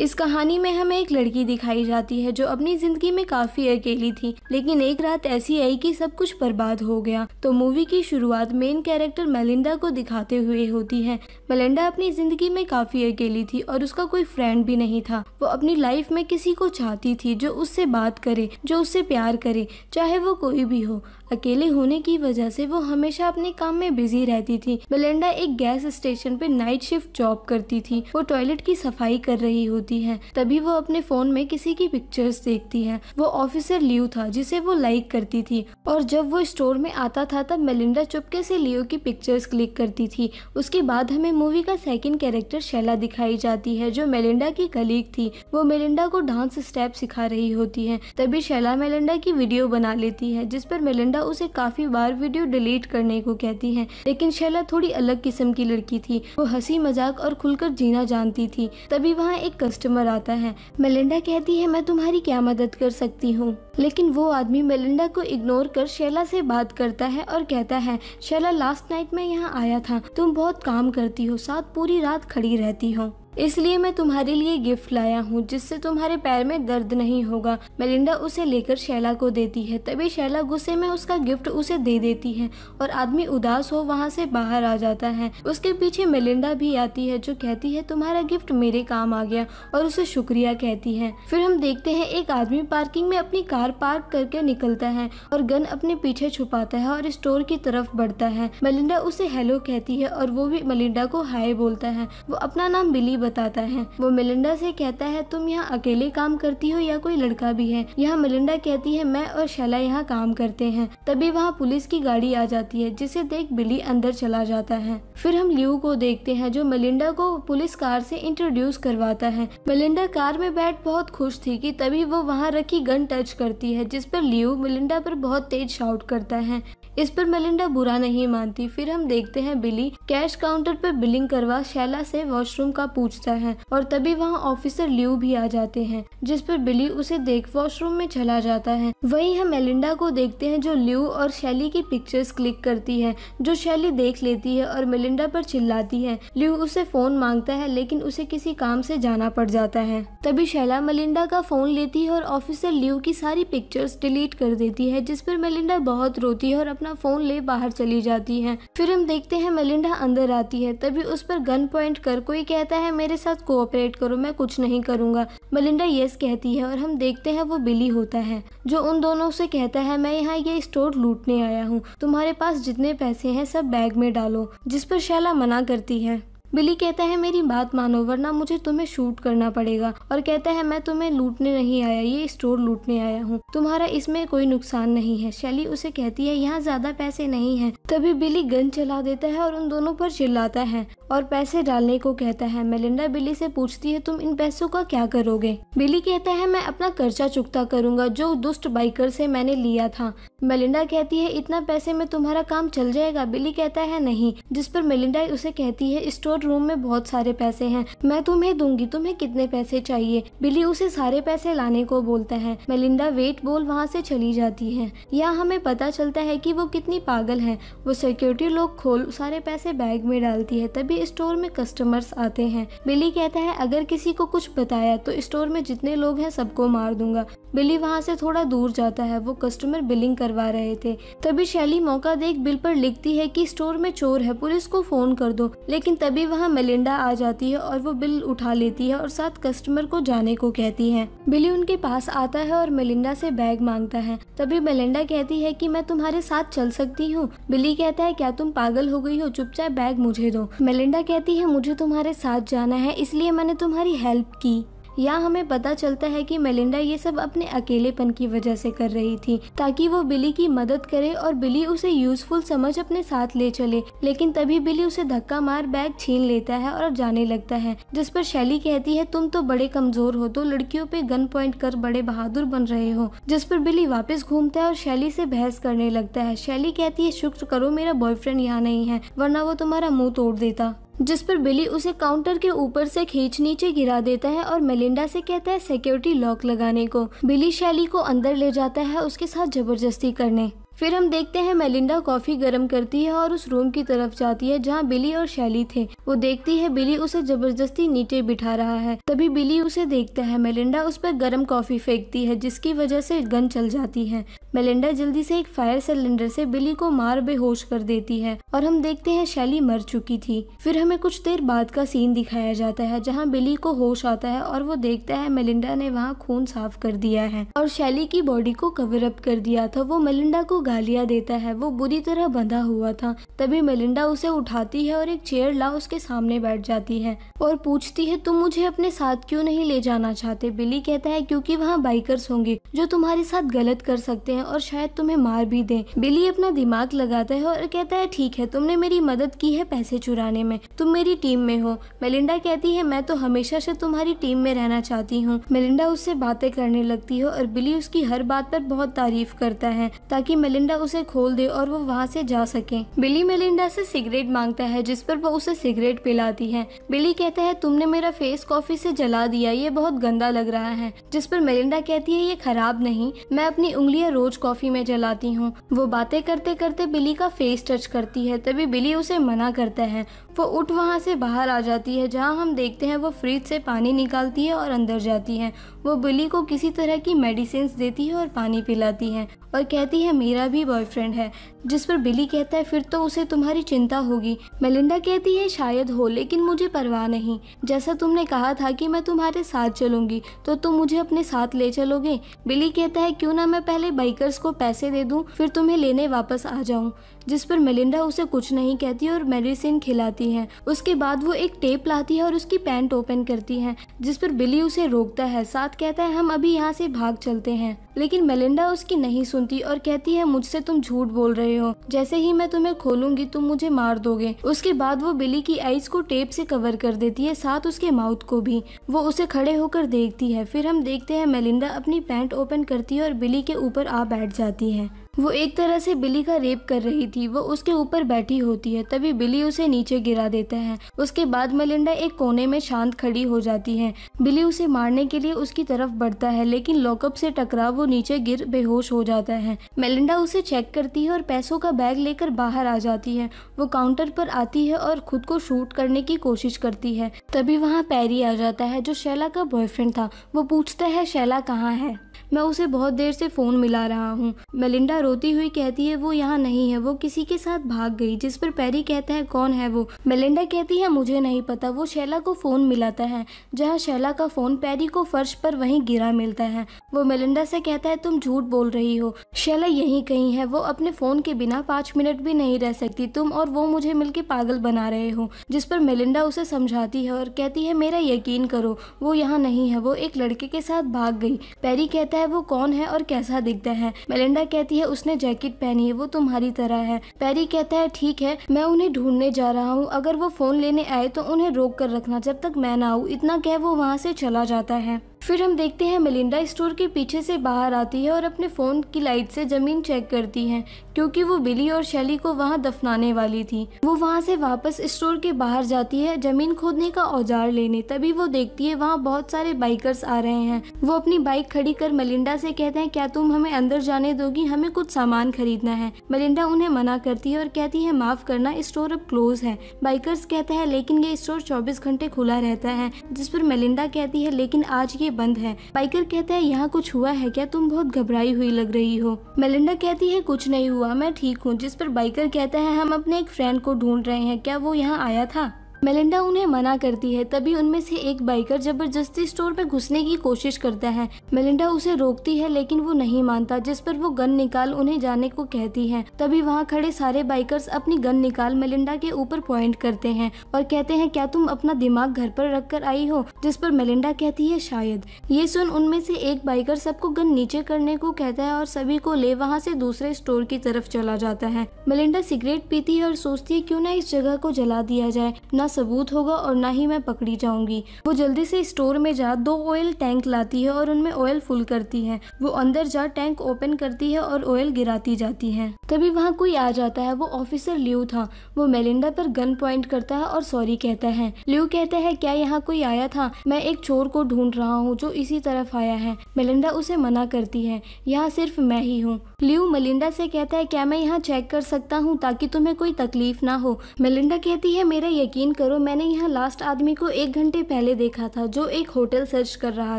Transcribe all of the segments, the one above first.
इस कहानी में हमें एक लड़की दिखाई जाती है जो अपनी जिंदगी में काफी अकेली थी लेकिन एक रात ऐसी आई कि सब कुछ बर्बाद हो गया तो मूवी की शुरुआत मेन कैरेक्टर मेलिंडा को दिखाते हुए होती है मेलिंडा अपनी जिंदगी में काफी अकेली थी और उसका कोई फ्रेंड भी नहीं था वो अपनी लाइफ में किसी को चाहती थी जो उससे बात करे जो उससे प्यार करे चाहे वो कोई भी हो अकेले होने की वजह से वो हमेशा अपने काम में बिजी रहती थी बेलेंडा एक गैस स्टेशन पे नाइट शिफ्ट जॉब करती थी वो टॉयलेट की सफाई कर रही होती है तभी वो अपने फोन में किसी की पिक्चर्स देखती है वो ऑफिसर लियो था जिसे वो लाइक करती थी और जब वो स्टोर में आता था तब मेलिंडा चुपके से लियो की पिक्चर्स क्लिक करती थी उसके बाद हमें मूवी का सेकंड कैरेक्टर शैला दिखाई जाती है जो मेलिंडा की कलीग थी वो मेलिंडा को डांस स्टेप सिखा रही होती है तभी शैला मेलिंडा की वीडियो बना लेती है जिस पर मेलिंडा शैला उसे काफी बार वीडियो डिलीट करने को कहती है लेकिन शैला थोड़ी अलग किस्म की लड़की थी वो हंसी मजाक और खुलकर जीना जानती थी तभी वहाँ एक कस्टमर आता है मेलिंडा कहती है मैं तुम्हारी क्या मदद कर सकती हूँ लेकिन वो आदमी मेलिंडा को इग्नोर कर शैला से बात करता है और कहता है शैला लास्ट नाइट में यहाँ आया था तुम बहुत काम करती हो साथ पूरी रात खड़ी रहती हो इसलिए मैं तुम्हारे लिए गिफ्ट लाया हूँ जिससे तुम्हारे पैर में दर्द नहीं होगा मेलिंडा उसे लेकर शैला को देती है तभी शैला गुस्से में उसका गिफ्ट उसे दे देती है और आदमी उदास हो वहाँ से बाहर आ जाता है उसके पीछे मेलिंडा भी आती है जो कहती है तुम्हारा गिफ्ट मेरे काम आ गया और उसे शुक्रिया कहती है फिर हम देखते हैं एक आदमी पार्किंग में अपनी कार पार्क करके निकलता है और गन अपने पीछे छुपाता है और स्टोर की तरफ बढ़ता है मेलिंडा उसे हेलो कहती है और वो भी मेलिंडा को हाय बोलता है वो अपना नाम बिली बताता है वो मिलिंडा से कहता है तुम यहाँ अकेले काम करती हो या कोई लड़का भी है यहाँ मिलिंडा कहती है मैं और शैला यहाँ काम करते हैं तभी वहाँ पुलिस की गाड़ी आ जाती है जिसे देख बिली अंदर चला जाता है फिर हम लियू को देखते हैं जो मिलिंडा को पुलिस कार से इंट्रोड्यूस करवाता है मिलिंडा कार में बैठ बहुत खुश थी कि तभी वो वहाँ रखी गन टच करती है जिस पर लियू मिलिंडा पर बहुत तेज शाउट करता है इस पर मेलिंडा बुरा नहीं मानती फिर हम देखते हैं बिली कैश काउंटर पर बिलिंग करवा शैला से वॉशरूम का पूछता है और तभी वहाँ ऑफिसर ल्यू भी आ जाते हैं जिस पर बिली उसे देख वॉशरूम में चला जाता है वही हम मेलिंडा को देखते हैं जो ल्यू और शैली की पिक्चर्स क्लिक करती है जो शैली देख लेती है और मेलिंडा पर चिल्लाती है ल्यू उसे फोन मांगता है लेकिन उसे किसी काम से जाना पड़ जाता है तभी शैला मेलिंडा का फोन लेती है और ऑफिसर ल्यू की सारी पिक्चर्स डिलीट कर देती है जिस पर मेलिंडा बहुत रोती है और अपना अपना फ़ोन ले बाहर चली जाती है फिर हम देखते हैं मेलिंडा अंदर आती है तभी उस पर गन पॉइंट कर कोई कहता है मेरे साथ कोऑपरेट करो मैं कुछ नहीं करूंगा मेलिंडा यस कहती है और हम देखते हैं वो बिली होता है जो उन दोनों से कहता है मैं यहाँ ये स्टोर लूटने आया हूँ तुम्हारे पास जितने पैसे हैं सब बैग में डालो जिस पर शैला मना करती है बिली कहता है मेरी बात मानो वरना मुझे तुम्हें शूट करना पड़ेगा और कहता है मैं तुम्हें लूटने नहीं आया ये स्टोर लूटने आया हूँ तुम्हारा इसमें कोई नुकसान नहीं है शैली उसे कहती है यहाँ ज्यादा पैसे नहीं है तभी बिली गन चला देता है और उन दोनों पर चिल्लाता है और पैसे डालने को कहता है मेलिंडा बिली से पूछती है तुम इन पैसों का क्या करोगे बिली कहता है मैं अपना कर्जा चुकता करूंगा जो दुष्ट बाइकर से मैंने लिया था मेलिंडा कहती है इतना पैसे में तुम्हारा काम चल जाएगा बिली कहता है नहीं जिस पर मेलिंडा उसे कहती है स्टोर रूम में बहुत सारे पैसे हैं मैं तुम्हें दूंगी तुम्हें कितने पैसे चाहिए बिली उसे सारे पैसे लाने को बोलता है मेलिंडा वेट बोल वहाँ से चली जाती है यहाँ हमें पता चलता है कि वो कितनी पागल है वो सिक्योरिटी लोग खोल सारे पैसे बैग में डालती है तभी स्टोर में कस्टमर्स आते हैं बिली कहता है अगर किसी को कुछ बताया तो स्टोर में जितने लोग हैं सबको मार दूंगा बिली वहाँ से थोड़ा दूर जाता है वो कस्टमर बिलिंग करवा रहे थे तभी शैली मौका देख बिल पर लिखती है कि स्टोर में चोर है पुलिस को फोन कर दो लेकिन तभी वहाँ मेलिंडा आ जाती है और वो बिल उठा लेती है और साथ कस्टमर को जाने को कहती है बिली उनके पास आता है और मेलिंडा से बैग मांगता है तभी मेलिंडा कहती है की मैं तुम्हारे साथ चल सकती हूँ बिली कहता है क्या तुम पागल हो गई हो चुपचाप बैग मुझे दो मेलिंडा कहती है मुझे तुम्हारे साथ जाना है इसलिए मैंने तुम्हारी हेल्प की यहाँ हमें पता चलता है कि मेलिंडा ये सब अपने अकेलेपन की वजह से कर रही थी ताकि वो बिली की मदद करे और बिली उसे यूजफुल समझ अपने साथ ले चले लेकिन तभी बिली उसे धक्का मार बैग छीन लेता है और जाने लगता है जिस पर शैली कहती है तुम तो बड़े कमजोर हो तो लड़कियों पे गन पॉइंट कर बड़े बहादुर बन रहे हो जिस पर बिली वापस घूमता है और शैली से बहस करने लगता है शैली कहती है शुक्र करो मेरा बॉयफ्रेंड यहाँ नहीं है वरना वो तुम्हारा मुंह तोड़ देता जिस पर बिली उसे काउंटर के ऊपर से खींच नीचे गिरा देता है और मेलिंडा से कहता है सिक्योरिटी लॉक लगाने को बिली शैली को अंदर ले जाता है उसके साथ जबरदस्ती करने फिर हम देखते हैं मेलिंडा कॉफ़ी गर्म करती है और उस रूम की तरफ जाती है जहाँ बिली और शैली थे वो देखती है बिली उसे जबरदस्ती नीचे बिठा रहा है तभी बिली उसे देखता है मेलिंडा उस पर गर्म कॉफ़ी फेंकती है जिसकी वजह से गन चल जाती है मेलिंडा जल्दी से एक फायर सिलेंडर से बिली को मार बेहोश कर देती है और हम देखते हैं शैली मर चुकी थी फिर हमें कुछ देर बाद का सीन दिखाया जाता है जहाँ बिली को होश आता है और वो देखता है मेलिंडा ने वहाँ खून साफ कर दिया है और शैली की बॉडी को कवर अप कर दिया था वो मेलिंडा को गालियां देता है वो बुरी तरह बंधा हुआ था तभी मेलिंडा उसे उठाती है और एक चेयर ला उसके सामने बैठ जाती है और पूछती है तुम मुझे अपने साथ क्यों नहीं ले जाना चाहते बिली कहता है क्योंकि वहाँ बाइकर्स होंगे जो तुम्हारे साथ गलत कर सकते हैं और शायद तुम्हें मार भी दे बिली अपना दिमाग लगाता है और कहता है ठीक है तुमने मेरी मदद की है पैसे चुराने में तुम मेरी टीम में हो मेलिंडा कहती है मैं तो हमेशा से तुम्हारी टीम में रहना चाहती हूँ मेलिंडा उससे बातें करने लगती है और बिली उसकी हर बात पर बहुत तारीफ करता है ताकि मेलिंडा मेलिंडा उसे खोल दे और वो वहाँ से जा सके बिली मेलिंडा से सिगरेट मांगता है जिस पर वो उसे सिगरेट पिलाती है बिली कहता है तुमने मेरा फेस कॉफी से जला दिया ये बहुत गंदा लग रहा है जिस पर मेलिंडा कहती है ये खराब नहीं मैं अपनी उंगलियाँ रोज कॉफी में जलाती हूँ वो बातें करते करते बिली का फेस टच करती है तभी बिली उसे मना करता है वो उठ वहाँ से बाहर आ जाती है जहाँ हम देखते हैं वो फ्रिज से पानी निकालती है और अंदर जाती है वो बिली को किसी तरह की मेडिसिन देती है और पानी पिलाती है और कहती है मेरा भी बॉयफ्रेंड है जिस पर बिली कहता है फिर तो उसे तुम्हारी चिंता होगी मेलिंडा कहती है शायद हो लेकिन मुझे परवाह नहीं जैसा तुमने कहा था कि मैं तुम्हारे साथ चलूंगी तो तुम मुझे अपने साथ ले चलोगे बिली कहता है क्यों ना मैं पहले बाइकर्स को पैसे दे दूं फिर तुम्हें लेने वापस आ जाऊं जिस पर मेलिंडा उसे कुछ नहीं कहती और मेडिसिन खिलाती है उसके बाद वो एक टेप लाती है और उसकी पैंट ओपन करती है जिस पर बिली उसे रोकता है साथ कहता है हम अभी यहाँ से भाग चलते हैं लेकिन मेलिंडा उसकी नहीं सुनती और कहती है मुझसे तुम झूठ बोल रहे हो हो जैसे ही मैं तुम्हें खोलूंगी तुम मुझे मार दोगे उसके बाद वो बिली की आईज को टेप से कवर कर देती है साथ उसके माउथ को भी वो उसे खड़े होकर देखती है फिर हम देखते हैं मेलिंडा अपनी पैंट ओपन करती है और बिली के ऊपर आ बैठ जाती है वो एक तरह से बिली का रेप कर रही थी वो उसके ऊपर बैठी होती है तभी बिली उसे नीचे गिरा देता है उसके बाद मेलिंडा एक कोने में शांत खड़ी हो जाती है बिली उसे मारने के लिए उसकी तरफ बढ़ता है लेकिन लॉकअप से टकरा वो नीचे गिर बेहोश हो जाता है मेलिंडा उसे चेक करती है और पैसों का बैग लेकर बाहर आ जाती है वो काउंटर पर आती है और खुद को शूट करने की कोशिश करती है तभी वहाँ पैरी आ जाता है जो शैला का बॉयफ्रेंड था वो पूछता है शैला कहाँ है मैं उसे बहुत देर से फ़ोन मिला रहा हूँ मेलिंडा रोती हुई कहती है वो यहाँ नहीं है वो किसी के साथ भाग गई जिस पर पैरी कहता है कौन है वो मेलिंडा कहती है मुझे नहीं पता वो शैला को फ़ोन मिलाता है जहाँ शैला का फ़ोन पैरी को फर्श पर वहीं गिरा मिलता है वो मेलिंडा से कहता है तुम झूठ बोल रही हो शैला यहीं कहीं है वो अपने फ़ोन के बिना पाँच मिनट भी नहीं रह सकती तुम और वो मुझे मिल पागल बना रहे हो जिस पर मेलिंडा उसे समझाती है और कहती है मेरा यकीन करो वो यहाँ नहीं है वो एक लड़के के साथ भाग गई पैरी कहता है वो कौन है और कैसा दिखता है मेलिंडा कहती है उसने जैकेट पहनी है वो तुम्हारी तरह है पैरी कहता है ठीक है मैं उन्हें ढूंढने जा रहा हूँ अगर वो फोन लेने आए तो उन्हें रोक कर रखना जब तक मैं ना आऊँ इतना कह वो वहाँ से चला जाता है फिर हम देखते हैं मिलिंडा स्टोर के पीछे से बाहर आती है और अपने फ़ोन की लाइट से ज़मीन चेक करती है क्योंकि वो बिली और शैली को वहाँ दफनाने वाली थी वो वहाँ से वापस स्टोर के बाहर जाती है ज़मीन खोदने का औजार लेने तभी वो देखती है वहाँ बहुत सारे बाइकर्स आ रहे हैं वो अपनी बाइक खड़ी कर मलिंडा से कहते हैं क्या तुम हमें अंदर जाने दोगी हमें कुछ सामान खरीदना है मलिंडा उन्हें मना करती है और कहती है माफ़ करना स्टोर अब क्लोज है बाइकर्स कहते हैं लेकिन ये स्टोर चौबीस घंटे खुला रहता है जिस पर मलिंडा कहती है लेकिन आज ये बंद है बाइकर कहता है यहाँ कुछ हुआ है क्या तुम बहुत घबराई हुई लग रही हो मेलिंडा कहती है कुछ नहीं हुआ मैं ठीक हूँ जिस पर बाइकर कहता है हम अपने एक फ्रेंड को ढूंढ रहे हैं क्या वो यहाँ आया था मेलिंडा उन्हें मना करती है तभी उनमें से एक बाइकर जबरदस्ती स्टोर में घुसने की कोशिश करता है मेलिंडा उसे रोकती है लेकिन वो नहीं मानता जिस पर वो गन निकाल उन्हें जाने को कहती है तभी वहाँ खड़े सारे बाइकर्स अपनी गन निकाल मेलिंडा के ऊपर पॉइंट करते हैं और कहते हैं क्या तुम अपना दिमाग घर पर रख कर आई हो जिस पर मेलिंडा कहती है शायद ये सुन उनमें से एक बाइकर सबको गन नीचे करने को कहता है और सभी को ले वहाँ से दूसरे स्टोर की तरफ चला जाता है मेलिंडा सिगरेट पीती है और सोचती है क्यों न इस जगह को जला दिया जाए न सबूत होगा और ना ही मैं पकड़ी जाऊंगी वो जल्दी से स्टोर में जा दो ऑयल टैंक लाती है और उनमें ऑयल फुल करती है वो अंदर जा टैंक ओपन करती है और ऑयल गिराती जाती है तभी वहाँ कोई आ जाता है वो ऑफिसर ल्यू था वो मेलिंडा पर गन पॉइंट करता है और सॉरी कहता है ल्यू कहता है क्या यहाँ कोई आया था मैं एक चोर को ढूंढ रहा हूँ जो इसी तरफ आया है मेलिंडा उसे मना करती है यहाँ सिर्फ मैं ही हूँ ल्यू मेलिंडा से कहता है क्या मैं यहाँ चेक कर सकता हूँ ताकि तुम्हें कोई तकलीफ ना हो मेलिंडा कहती है मेरा यकीन करो मैंने यहाँ लास्ट आदमी को एक घंटे पहले देखा था जो एक होटल सर्च कर रहा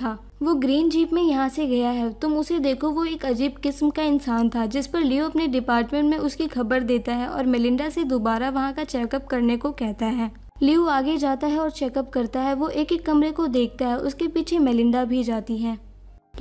था वो ग्रीन जीप में यहाँ से गया है तुम उसे देखो वो एक अजीब किस्म का इंसान था जिस पर लियो अपने डिपार्टमेंट में उसकी खबर देता है और मेलिंडा से दोबारा वहाँ का चेकअप करने को कहता है लियो आगे जाता है और चेकअप करता है वो एक एक कमरे को देखता है उसके पीछे मेलिंडा भी जाती है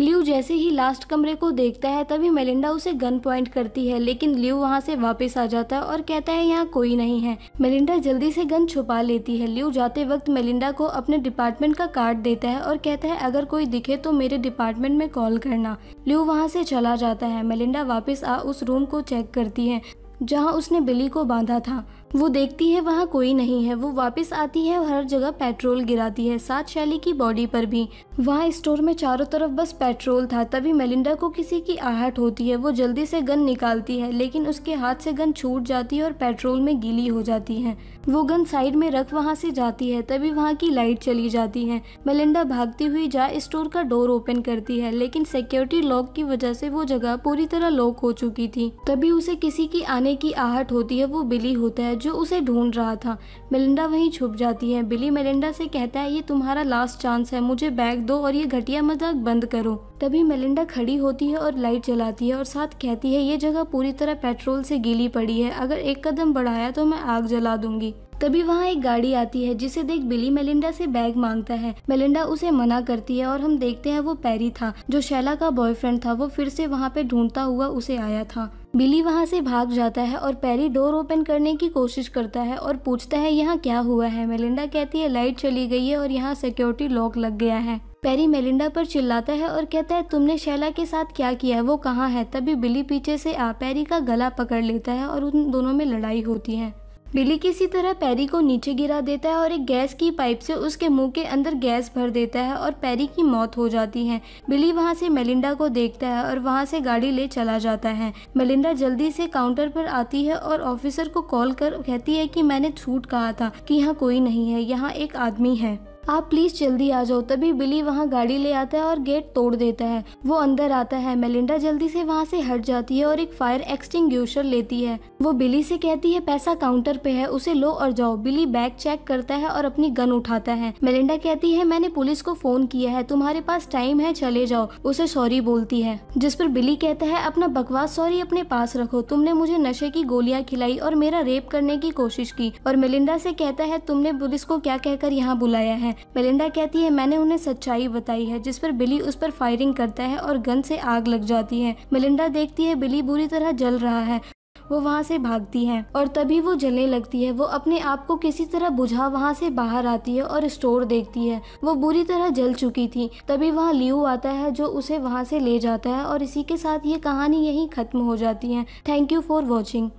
लियू जैसे ही लास्ट कमरे को देखता है तभी मेलिंडा उसे गन पॉइंट करती है लेकिन लियू वहाँ से वापस आ जाता है और कहता है यहाँ कोई नहीं है मेलिंडा जल्दी से गन छुपा लेती है लियू जाते वक्त मेलिंडा को अपने डिपार्टमेंट का कार्ड देता है और कहता है अगर कोई दिखे तो मेरे डिपार्टमेंट में कॉल करना ल्यू वहाँ से चला जाता है मेलिंडा वापिस आ उस रूम को चेक करती है जहाँ उसने बिली को बांधा था वो देखती है वहाँ कोई नहीं है वो वापस आती है और हर जगह पेट्रोल गिराती है साथ शैली की बॉडी पर भी वहाँ स्टोर में चारों तरफ बस पेट्रोल था तभी मेलिंडा को किसी की आहट होती है वो जल्दी से गन निकालती है लेकिन उसके हाथ से गन छूट जाती है और पेट्रोल में गीली हो जाती है वो गन साइड में रख वहाँ से जाती है तभी वहाँ की लाइट चली जाती है मेलिंडा भागती हुई जा स्टोर का डोर ओपन करती है लेकिन सिक्योरिटी लॉक की वजह से वो जगह पूरी तरह लॉक हो चुकी थी तभी उसे किसी की आने की आहट होती है वो बिली होता है जो उसे ढूंढ रहा था मिलिंडा वहीं छुप जाती है बिली मेलिंडा से कहता है ये तुम्हारा लास्ट चांस है मुझे बैग दो और ये घटिया मजाक बंद करो तभी मेलिंडा खड़ी होती है और लाइट जलाती है और साथ कहती है ये जगह पूरी तरह पेट्रोल से गीली पड़ी है अगर एक कदम बढ़ाया तो मैं आग जला दूंगी तभी वहाँ एक गाड़ी आती है जिसे देख बिली मेलिंडा से बैग मांगता है मेलिंडा उसे मना करती है और हम देखते हैं वो पैरी था जो शैला का बॉयफ्रेंड था वो फिर से वहाँ पे ढूंढता हुआ उसे आया था बिली वहाँ से भाग जाता है और पैरी डोर ओपन करने की कोशिश करता है और पूछता है यहाँ क्या हुआ है मेलिंडा कहती है लाइट चली गई है और यहाँ सिक्योरिटी लॉक लग गया है पैरी मेलिंडा पर चिल्लाता है और कहता है तुमने शैला के साथ क्या किया है वो कहाँ है तभी बिली पीछे से आ पैरी का गला पकड़ लेता है और उन दोनों में लड़ाई होती है बिली किसी तरह पैरी को नीचे गिरा देता है और एक गैस की पाइप से उसके मुंह के अंदर गैस भर देता है और पैरी की मौत हो जाती है बिली वहां से मेलिंडा को देखता है और वहां से गाड़ी ले चला जाता है मेलिंडा जल्दी से काउंटर पर आती है और ऑफिसर को कॉल कर कहती है कि मैंने झूठ कहा था कि यहाँ कोई नहीं है यहाँ एक आदमी है आप प्लीज़ जल्दी आ जाओ तभी बिली वहाँ गाड़ी ले आता है और गेट तोड़ देता है वो अंदर आता है मेलिंडा जल्दी से वहाँ से हट जाती है और एक फायर एक्सटिंग लेती है वो बिली से कहती है पैसा काउंटर पे है उसे लो और जाओ बिली बैग चेक करता है और अपनी गन उठाता है मेलिंडा कहती है मैंने पुलिस को फोन किया है तुम्हारे पास टाइम है चले जाओ उसे सॉरी बोलती है जिस पर बिली कहता है अपना बकवास सॉरी अपने पास रखो तुमने मुझे नशे की गोलियाँ खिलाई और मेरा रेप करने की कोशिश की और मेलिंडा से कहता है तुमने पुलिस को क्या कहकर यहाँ बुलाया है मेलिंडा कहती है मैंने उन्हें सच्चाई बताई है जिस पर बिली उस पर फायरिंग करता है और गन से आग लग जाती है मेलिंडा देखती है बिली बुरी तरह जल रहा है वो वहाँ से भागती है और तभी वो जलने लगती है वो अपने आप को किसी तरह बुझा वहाँ से बाहर आती है और स्टोर देखती है वो बुरी तरह जल चुकी थी तभी वहाँ लियू आता है जो उसे वहाँ से ले जाता है और इसी के साथ ये कहानी यहीं खत्म हो जाती है थैंक यू फॉर वॉचिंग